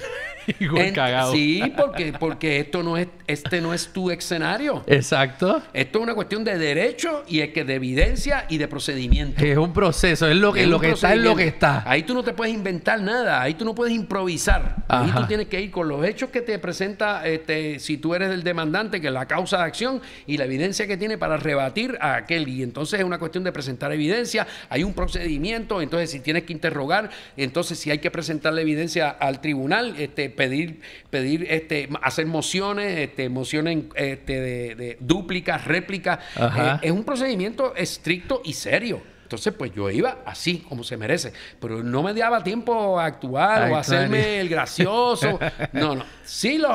Sí, porque, porque esto no es, este no es tu escenario. Exacto. Esto es una cuestión de derecho y es que de evidencia y de procedimiento. Es un proceso, es lo que, lo que está, lo que está. Ahí tú no te puedes inventar nada, ahí tú no puedes improvisar. Ahí tú tienes que ir con los hechos que te presenta, este, si tú eres el demandante, que es la causa de acción y la evidencia que tiene para rebatir a aquel. Y entonces es una cuestión de presentar evidencia, hay un procedimiento, entonces si tienes que interrogar, entonces si hay que presentar la evidencia al tribunal, este, pedir, pedir este, hacer mociones, este, mociones este, de, de dúplicas, réplicas. Eh, es un procedimiento estricto y serio. Entonces, pues yo iba así, como se merece. Pero no me daba tiempo a actuar o a hacerme el gracioso. No, no. Sí, los,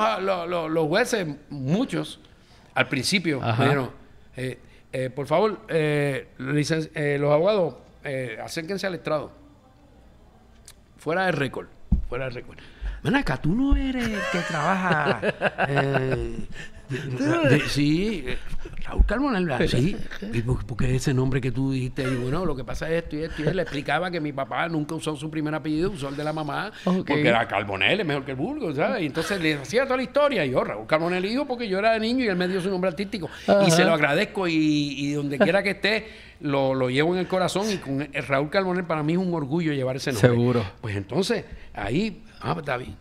jueces, muchos, al principio, Pero... Eh, eh, por favor, los abogados, acérquense al estrado. Fuera de récord, fuera de récord. Ven acá, tú no eres el que trabaja. Eh, sí, Raúl Carbonell, sí. Porque ese nombre que tú dijiste, bueno, lo que pasa es esto y esto y él le explicaba que mi papá nunca usó su primer apellido, usó el de la mamá, porque era Carbonell, es mejor que el vulgo, ¿sabes? Y entonces le decía toda la historia, y yo, Raúl Carbonell hijo, porque yo era de niño y él me dio su nombre artístico. Y se lo agradezco, y, donde quiera que esté, lo, llevo en el corazón, y con Raúl Carbonell para mí es un orgullo llevar ese nombre. Seguro. Pues entonces, ahí Ah, pues, está bien.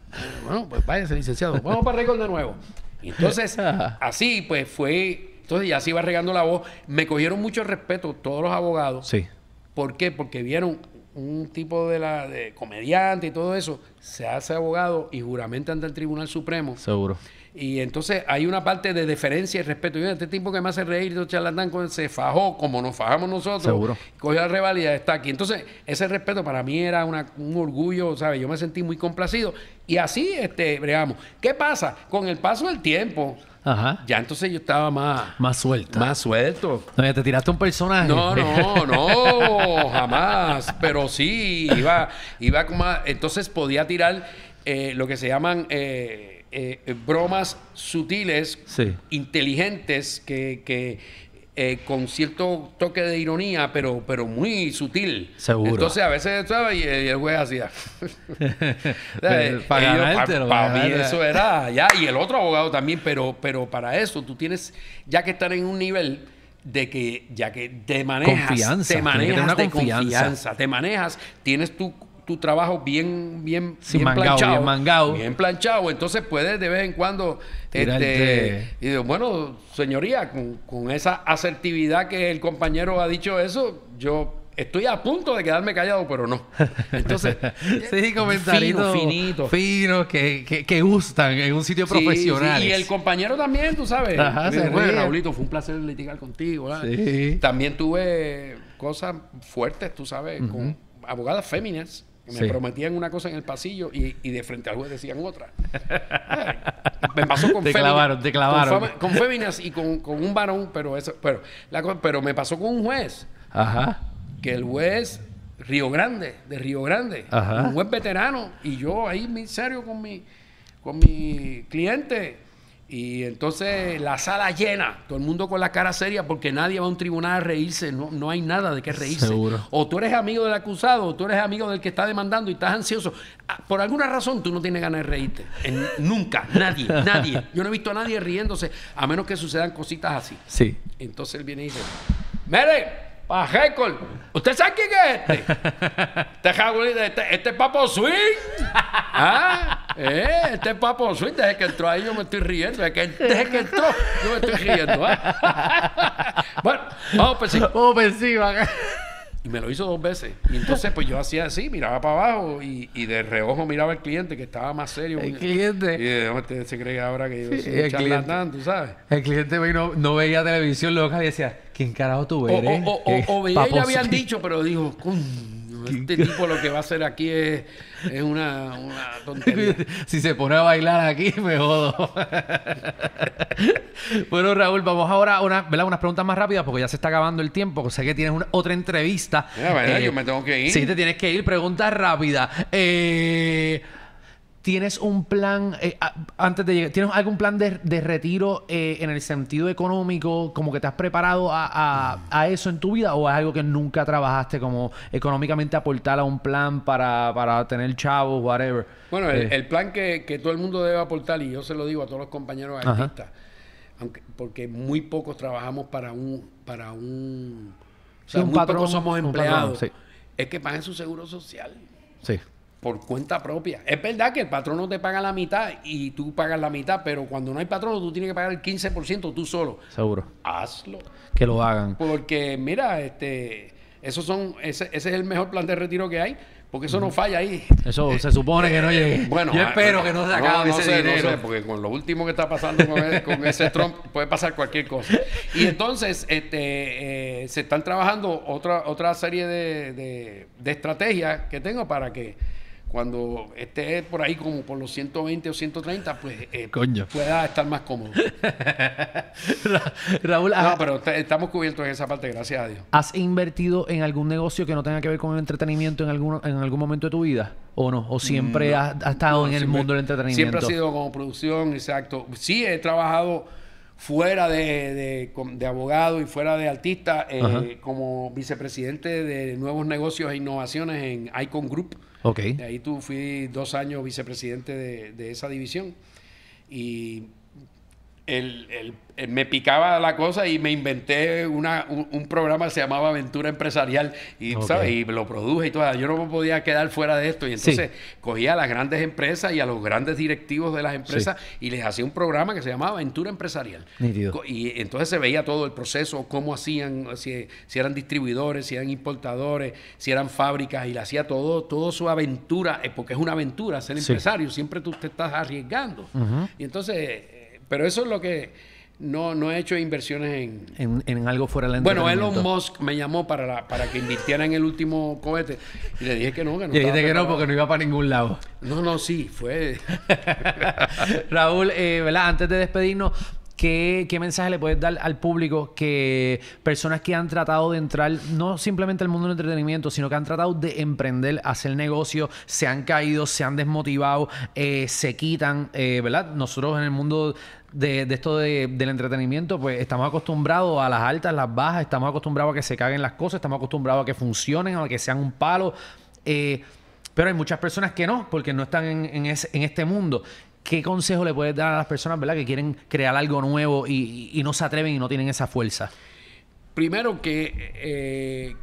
Bueno, pues váyase, licenciado. Vamos para récord de nuevo. entonces, ah. así pues fue. Entonces ya se iba regando la voz. Me cogieron mucho respeto todos los abogados. Sí. ¿Por qué? Porque vieron un tipo de la de comediante y todo eso, se hace abogado y juramente ante el Tribunal Supremo. Seguro. Y entonces hay una parte de deferencia y respeto. Yo, este tiempo que me hace reír, yo charlatán, se fajó como nos fajamos nosotros. Seguro. Cogió la revalida, está aquí. Entonces, ese respeto para mí era un orgullo, ¿sabes? Yo me sentí muy complacido. Y así, este, veamos ¿Qué pasa? Con el paso del tiempo. Ya entonces yo estaba más... Más suelto. Más suelto. No, te tiraste un personaje. No, no, no, jamás. Pero sí, iba, iba como... entonces podía tirar eh, lo que se llaman... Eh, eh, eh, bromas sutiles, inteligentes, que, eh, con cierto toque de ironía, pero, pero muy sutil. Seguro. Entonces, a veces, el juez hacía. para eso era Y el otro abogado también, pero, pero para eso tú tienes ya que estar en un nivel de que ya que te manejas, confianza, te manejas confianza, te manejas, tienes tu tu trabajo bien, bien, bien planchado. Bien Bien planchado. Entonces puedes de vez en cuando. Este, y digo, bueno, señoría, con, esa asertividad que el compañero ha dicho eso, yo estoy a punto de quedarme callado, pero no. Entonces, sí, eh, comentarios fino, que, que, gustan en un sitio profesional. Y el compañero también, tú sabes. Ajá, Raulito, fue un placer litigar contigo. Sí. También tuve cosas fuertes, tú sabes, con abogadas féminas. Me prometían una cosa en el pasillo y, y, de frente al juez decían otra. me pasó con Te te clavaron. Con, féminas y con, un varón, pero eso, pero, la, pero me pasó con un juez. Ajá. Que el juez Río Grande, de Río Grande, Ajá. un juez veterano, y yo ahí muy serio con mi, con mi cliente. Y entonces la sala llena, todo el mundo con la cara seria porque nadie va a un tribunal a reírse, no, no hay nada de qué reírse. Seguro. O tú eres amigo del acusado, o tú eres amigo del que está demandando y estás ansioso. Ah, por alguna razón tú no tienes ganas de reírte. nunca, nadie, nadie. Yo no he visto a nadie riéndose, a menos que sucedan cositas así. Sí. Entonces él viene y dice, ¡Mere! Para récord. ¿Usted sabe quién es este? Este, este, este Papo Swing. ¿Ah? Eh, este Papo Swing. Desde que entró ahí yo me estoy riendo. Desde que, entró yo me estoy riendo. ¿eh? bueno, vamos ofensiva Vamos y me lo hizo dos veces. Y entonces, pues yo hacía así, miraba para abajo y, de reojo miraba al cliente que estaba más serio. El cliente. Y de se cree ahora que yo soy tú sabes. El cliente no, no veía televisión loca y decía, ¿quién carajo tú eres? O, veía y le habían dicho, pero dijo, ¡Cum! este tipo lo que va a hacer aquí es, una, tontería. si se pone a bailar aquí, me jodo. bueno, Raúl, vamos ahora a una, ¿verdad? unas preguntas más rápidas porque ya se está acabando el tiempo. Sé que tienes otra entrevista. verdad, eh, yo me tengo que ir. Sí, te tienes que ir. Pregunta rápida. Eh. ¿Tienes un plan, eh, antes de llegar, ¿tienes algún plan de, retiro eh, en el sentido económico? ¿Como que te has preparado a, eso en tu vida o es algo que nunca trabajaste como económicamente aportar a un plan para, tener chavos, whatever? Bueno, el, eh. plan que, todo el mundo debe aportar, y yo se lo digo a todos los compañeros artistas, aunque, porque muy pocos trabajamos para un... Para un o un somos empleados. Es que paguen su seguro social. Sí por cuenta propia. Es verdad que el patrono te paga la mitad y tú pagas la mitad, pero cuando no hay patrono tú tienes que pagar el 15% tú solo. Seguro. Hazlo. Que lo hagan. Porque mira, este, esos son, ese, es el mejor plan de retiro que hay. Porque eso no falla ahí. Eso eh, se supone que no llegue. Eh, bueno, yo espero ah, que no se acabe no, ese sé, No sé, porque con lo último que está pasando e-, con, ese Trump puede pasar cualquier cosa. Y entonces este, eh, se están trabajando otra, otra serie de estrategias que tengo para que cuando esté por ahí como por los 120 o 130, pues eh, pueda estar más cómodo. Raúl, no, ah, pero estamos cubiertos en esa parte, gracias a Dios. ¿Has invertido en algún negocio que no tenga que ver con el entretenimiento en algún, en algún momento de tu vida? ¿O no? ¿O siempre has, estado en el mundo del entretenimiento? Siempre ha sido como producción, exacto. Sí, he trabajado fuera de, de, abogado y fuera de artista, eh, como vicepresidente de nuevos negocios e innovaciones en Icon Group. Okay. ahí tú fui dos años vicepresidente de esa división. Y el, eh, me picaba la cosa y me inventé una, un, programa que se llamaba Aventura Empresarial y, lo produje y todo. Yo no me podía quedar fuera de esto. Y entonces cogía a las grandes empresas y a los grandes directivos de las empresas y les hacía un programa que se llamaba Aventura Empresarial. Y entonces se veía todo el proceso, cómo hacían, si, eran distribuidores, si eran importadores, si eran fábricas y le hacía todo, todo su aventura, eh, porque es una aventura ser empresario, siempre tú te estás arriesgando. Y entonces pero eso es lo que... No, no he hecho inversiones en... En, algo fuera del Bueno, Elon Musk me llamó para, para que invirtiera en el último cohete. Y le dije que no, que no. Y dije que no porque no iba para ningún lado. No, no, sí, fue... Raúl, eh, ¿verdad? Antes de despedirnos, ¿Qué, mensaje le puedes dar al público que personas que han tratado de entrar no simplemente al mundo del entretenimiento, sino que han tratado de emprender, hacer negocio, se han caído, se han desmotivado, eh, se quitan, eh, ¿verdad? Nosotros en el mundo de, esto del entretenimiento, pues estamos acostumbrados a las altas, las bajas, estamos acostumbrados a que se caguen las cosas, estamos acostumbrados a que funcionen, a que sean un palo. Eh, pero hay muchas personas que no, porque no están en, en este mundo. ¿qué consejo le puedes dar a las personas ¿verdad? que quieren crear algo nuevo y, no se atreven y no tienen esa fuerza? Primero que, eh,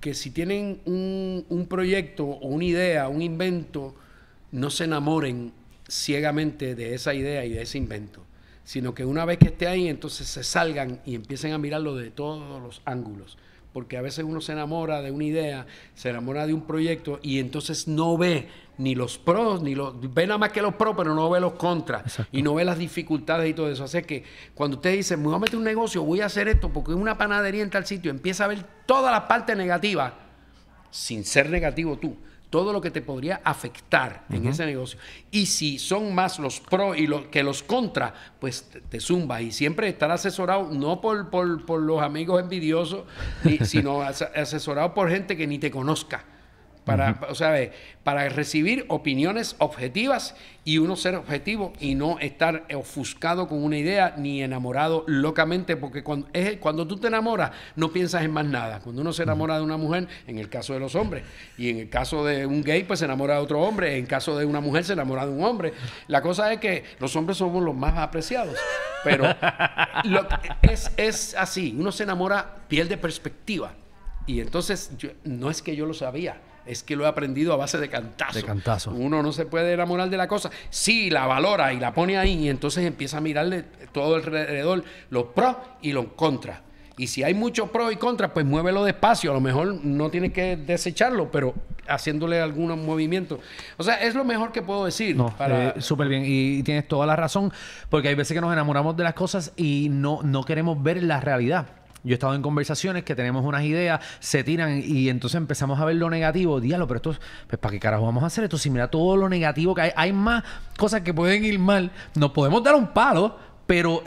que si tienen un, un, proyecto o una idea, un invento, no se enamoren ciegamente de esa idea y de ese invento, sino que una vez que esté ahí, entonces se salgan y empiecen a mirarlo de todos los ángulos. Porque a veces uno se enamora de una idea, se enamora de un proyecto y entonces no ve ni los pros, ni los. Ve nada más que los pros, pero no ve los contras. Y no ve las dificultades y todo eso. Así que cuando usted dice, me voy a meter un negocio, voy a hacer esto porque es una panadería en tal sitio, empieza a ver toda la parte negativa sin ser negativo tú. Todo lo que te podría afectar en ese negocio. Y si son más los pros y que los contras, pues te, zumba Y siempre estar asesorado, no por, por, por los amigos envidiosos, sino asesorado por gente que ni te conozca para, o sea, para recibir opiniones objetivas y uno ser objetivo y no estar ofuscado con una idea ni enamorado locamente, porque cuando, es, cuando tú te enamoras no piensas en más nada. Cuando uno se enamora de una mujer, en el caso de los hombres, y en el caso de un gay, pues se enamora de otro hombre, en el caso de una mujer se enamora de un hombre. La cosa es que los hombres somos los más apreciados, pero es, es así, uno se enamora, pierde perspectiva. Y entonces no es que yo lo sabía, es que lo he aprendido a base de cantazo. Uno no se puede enamorar de la cosa. Sí, la valora y la pone ahí y entonces empieza a mirarle todo alrededor los pros y los contras. Y si hay muchos pros y contras, pues muévelo despacio. A lo mejor no tienes que desecharlo, pero haciéndole algunos movimientos. O sea, es lo mejor que puedo decir. No, para... Eh, súper bien. Y, tienes toda la razón, porque hay veces que nos enamoramos de las cosas y no, no queremos ver la realidad. Yo he estado en conversaciones que tenemos unas ideas, se tiran y entonces empezamos a ver lo negativo. Dígalo, pero esto, pues, ¿para qué carajo vamos a hacer esto? Si mira todo lo negativo que hay, hay más cosas que pueden ir mal. Nos podemos dar un palo, pero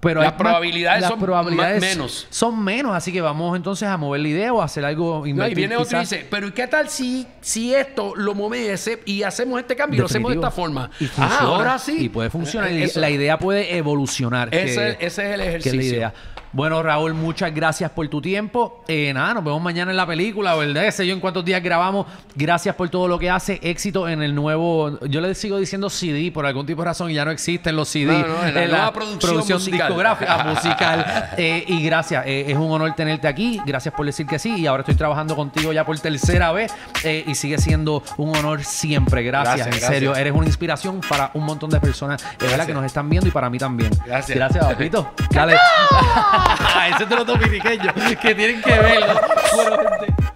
pero las probabilidades, son, menos. son menos, así que vamos entonces a mover la idea o hacer algo inmediato. y viene otro y dice, pero ¿y ¿qué tal si, si esto lo movemos y hacemos este cambio y lo hacemos de esta forma? Ah, ahora sí. Y puede funcionar. Eh, la idea puede evolucionar. Ese, es el ejercicio. la bueno, Raúl, muchas gracias por tu tiempo. Eh, nada, nos vemos mañana en la película, ¿verdad? Sé yo en cuántos días grabamos. Gracias por todo lo que hace. Éxito en el nuevo. Yo le sigo diciendo CD por algún tipo de razón y ya no existen los CD. la, producción, discográfica, musical. y gracias. Eh, es un honor tenerte aquí. Gracias por decir que sí. Y ahora estoy trabajando contigo ya por tercera vez eh, y sigue siendo un honor siempre. Gracias, en serio. Eres una inspiración para un montón de personas verdad que nos están viendo y para mí también. Gracias. Gracias, papito. Dale. ¡Ah! ese los dominicanos que tienen que verlo.